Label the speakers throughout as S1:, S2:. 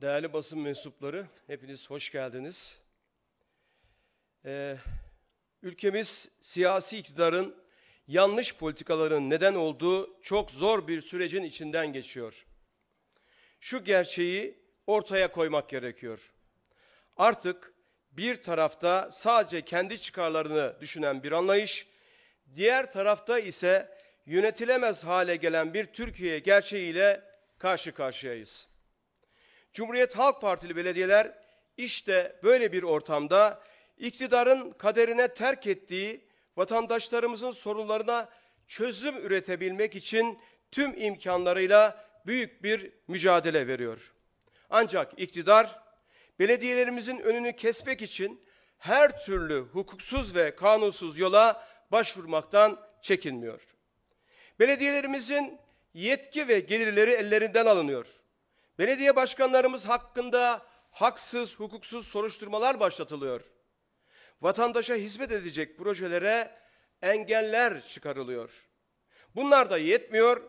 S1: Değerli basın mensupları, hepiniz hoş geldiniz. Ee, ülkemiz siyasi iktidarın yanlış politikaların neden olduğu çok zor bir sürecin içinden geçiyor. Şu gerçeği ortaya koymak gerekiyor. Artık bir tarafta sadece kendi çıkarlarını düşünen bir anlayış, diğer tarafta ise yönetilemez hale gelen bir Türkiye gerçeğiyle karşı karşıyayız. Cumhuriyet Halk Partili belediyeler işte böyle bir ortamda iktidarın kaderine terk ettiği vatandaşlarımızın sorunlarına çözüm üretebilmek için tüm imkanlarıyla büyük bir mücadele veriyor. Ancak iktidar belediyelerimizin önünü kesmek için her türlü hukuksuz ve kanunsuz yola başvurmaktan çekinmiyor. Belediyelerimizin yetki ve gelirleri ellerinden alınıyor. Belediye başkanlarımız hakkında haksız, hukuksuz soruşturmalar başlatılıyor. Vatandaşa hizmet edecek projelere engeller çıkarılıyor. Bunlar da yetmiyor.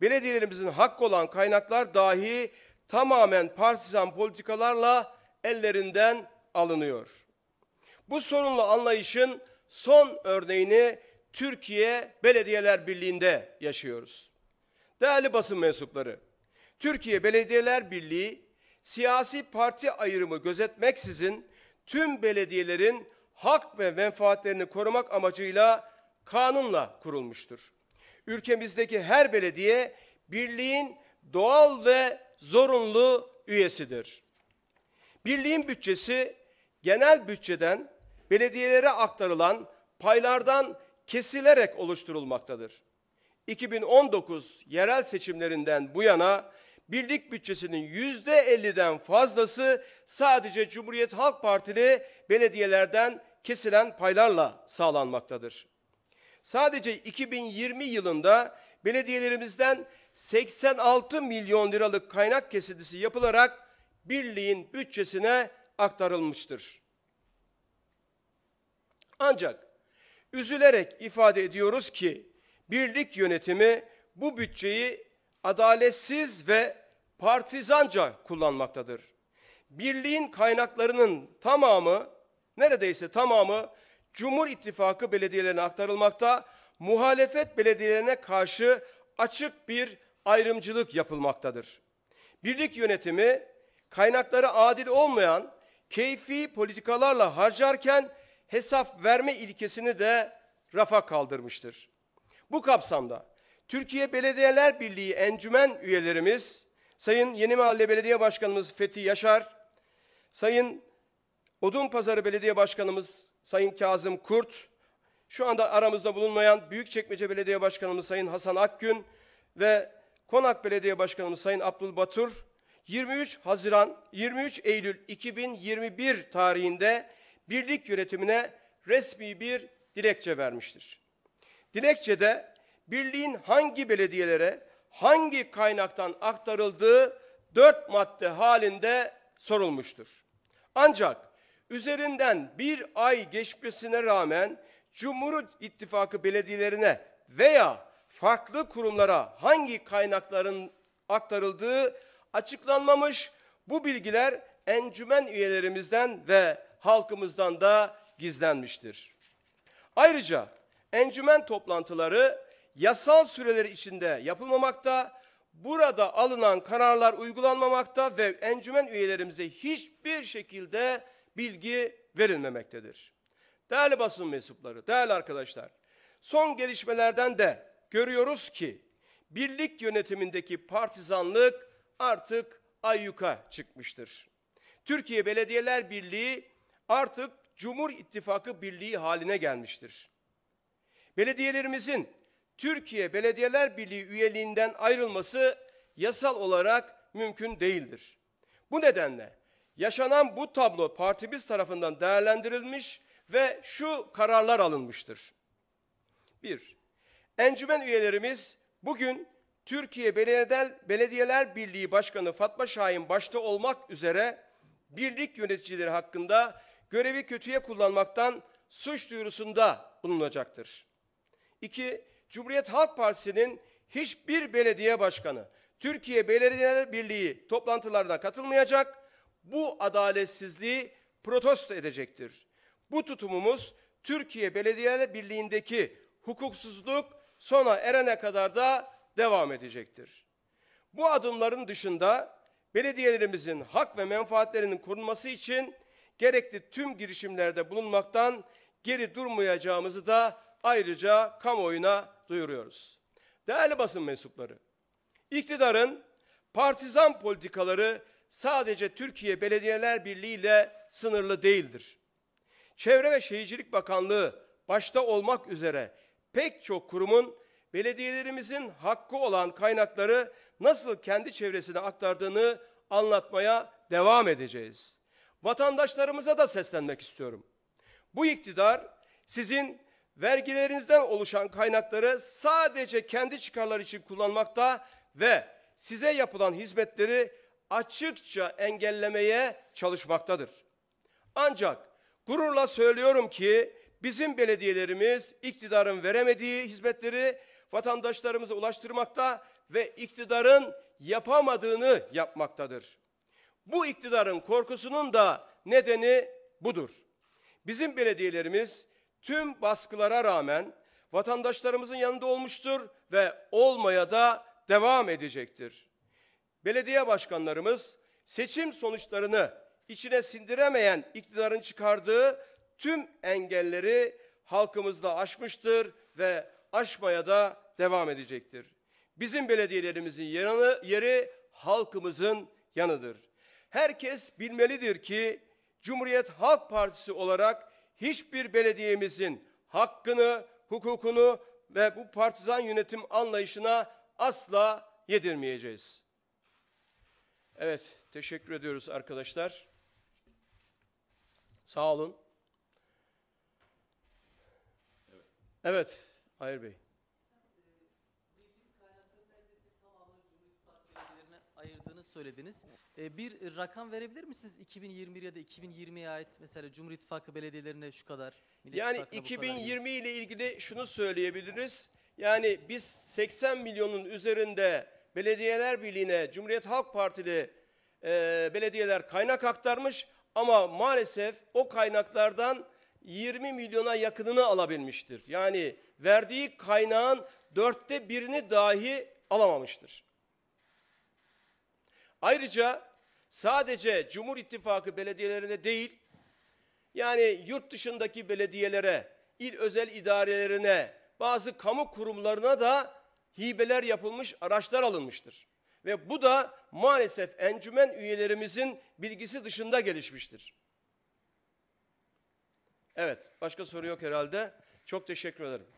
S1: Belediyelerimizin hakkı olan kaynaklar dahi tamamen partizan politikalarla ellerinden alınıyor. Bu sorunlu anlayışın son örneğini Türkiye Belediyeler Birliği'nde yaşıyoruz. Değerli basın mensupları, Türkiye Belediyeler Birliği siyasi parti ayrımı gözetmeksizin tüm belediyelerin hak ve menfaatlerini korumak amacıyla kanunla kurulmuştur. Ülkemizdeki her belediye birliğin doğal ve zorunlu üyesidir. Birliğin bütçesi genel bütçeden belediyelere aktarılan paylardan kesilerek oluşturulmaktadır. 2019 yerel seçimlerinden bu yana birlik bütçesinin yüzde %50'den fazlası sadece Cumhuriyet Halk Partili belediyelerden kesilen paylarla sağlanmaktadır. Sadece 2020 yılında belediyelerimizden 86 milyon liralık kaynak kesintisi yapılarak birliğin bütçesine aktarılmıştır. Ancak üzülerek ifade ediyoruz ki birlik yönetimi bu bütçeyi adaletsiz ve partizanca kullanmaktadır. Birliğin kaynaklarının tamamı, neredeyse tamamı Cumhur İttifakı belediyelerine aktarılmakta, muhalefet belediyelerine karşı açık bir ayrımcılık yapılmaktadır. Birlik yönetimi kaynakları adil olmayan keyfi politikalarla harcarken hesap verme ilkesini de rafa kaldırmıştır. Bu kapsamda Türkiye Belediyeler Birliği encümen üyelerimiz Sayın Yeni Mahalle Belediye Başkanımız Fethi Yaşar, Sayın Odunpazarı Belediye Başkanımız Sayın Kazım Kurt, şu anda aramızda bulunmayan Büyükçekmece Belediye Başkanımız Sayın Hasan Akgün ve Konak Belediye Başkanımız Sayın Abdul Batur 23 Haziran 23 Eylül 2021 tarihinde birlik yönetimine resmi bir dilekçe vermiştir. Dilekçede birliğin hangi belediyelere, hangi kaynaktan aktarıldığı dört madde halinde sorulmuştur. Ancak üzerinden bir ay geçmesine rağmen Cumhur İttifakı belediyelerine veya farklı kurumlara hangi kaynakların aktarıldığı açıklanmamış bu bilgiler encümen üyelerimizden ve halkımızdan da gizlenmiştir. Ayrıca encümen toplantıları yasal süreleri içinde yapılmamakta, burada alınan kararlar uygulanmamakta ve encümen üyelerimize hiçbir şekilde bilgi verilmemektedir. Değerli basın mensupları, değerli arkadaşlar, son gelişmelerden de görüyoruz ki birlik yönetimindeki partizanlık artık ayyuka çıkmıştır. Türkiye Belediyeler Birliği artık Cumhur İttifakı Birliği haline gelmiştir. Belediyelerimizin Türkiye Belediyeler Birliği üyeliğinden ayrılması yasal olarak mümkün değildir. Bu nedenle yaşanan bu tablo partimiz tarafından değerlendirilmiş ve şu kararlar alınmıştır. 1. Encümen üyelerimiz bugün Türkiye Belediyeler Birliği Başkanı Fatma Şahin başta olmak üzere birlik yöneticileri hakkında görevi kötüye kullanmaktan suç duyurusunda bulunacaktır. 2. Cumhuriyet Halk Partisi'nin hiçbir belediye başkanı Türkiye Belediyeler Birliği toplantılarına katılmayacak, bu adaletsizliği protesto edecektir. Bu tutumumuz Türkiye Belediyeler Birliği'ndeki hukuksuzluk sona erene kadar da devam edecektir. Bu adımların dışında belediyelerimizin hak ve menfaatlerinin korunması için gerekli tüm girişimlerde bulunmaktan geri durmayacağımızı da ayrıca kamuoyuna duyuruyoruz. Değerli basın mensupları, iktidarın partizan politikaları sadece Türkiye Belediyeler Birliği ile sınırlı değildir. Çevre ve Şehircilik Bakanlığı başta olmak üzere pek çok kurumun belediyelerimizin hakkı olan kaynakları nasıl kendi çevresine aktardığını anlatmaya devam edeceğiz. Vatandaşlarımıza da seslenmek istiyorum. Bu iktidar sizin vergilerinizden oluşan kaynakları sadece kendi çıkarları için kullanmakta ve size yapılan hizmetleri açıkça engellemeye çalışmaktadır. Ancak gururla söylüyorum ki bizim belediyelerimiz iktidarın veremediği hizmetleri vatandaşlarımıza ulaştırmakta ve iktidarın yapamadığını yapmaktadır. Bu iktidarın korkusunun da nedeni budur. Bizim belediyelerimiz tüm baskılara rağmen vatandaşlarımızın yanında olmuştur ve olmaya da devam edecektir. Belediye başkanlarımız seçim sonuçlarını içine sindiremeyen iktidarın çıkardığı tüm engelleri halkımızda aşmıştır ve aşmaya da devam edecektir. Bizim belediyelerimizin yanı, yeri halkımızın yanıdır. Herkes bilmelidir ki Cumhuriyet Halk Partisi olarak hiçbir belediyemizin hakkını, hukukunu ve bu partizan yönetim anlayışına asla yedirmeyeceğiz. Evet, teşekkür ediyoruz arkadaşlar. Sağ olun. Evet, Hayır Bey. söylediniz. Ee, bir rakam verebilir misiniz 2021 ya da 2020'ye ait mesela Cumhur İttifakı belediyelerine şu kadar? yani İttifakı'na bu 2020 ile ilgili şunu söyleyebiliriz. Yani biz 80 milyonun üzerinde Belediyeler Birliği'ne Cumhuriyet Halk Partili e, belediyeler kaynak aktarmış ama maalesef o kaynaklardan 20 milyona yakınını alabilmiştir. Yani verdiği kaynağın dörtte birini dahi alamamıştır. Ayrıca sadece Cumhur İttifakı belediyelerine değil, yani yurt dışındaki belediyelere, il özel idarelerine, bazı kamu kurumlarına da hibeler yapılmış araçlar alınmıştır. Ve bu da maalesef encümen üyelerimizin bilgisi dışında gelişmiştir. Evet, başka soru yok herhalde. Çok teşekkür ederim.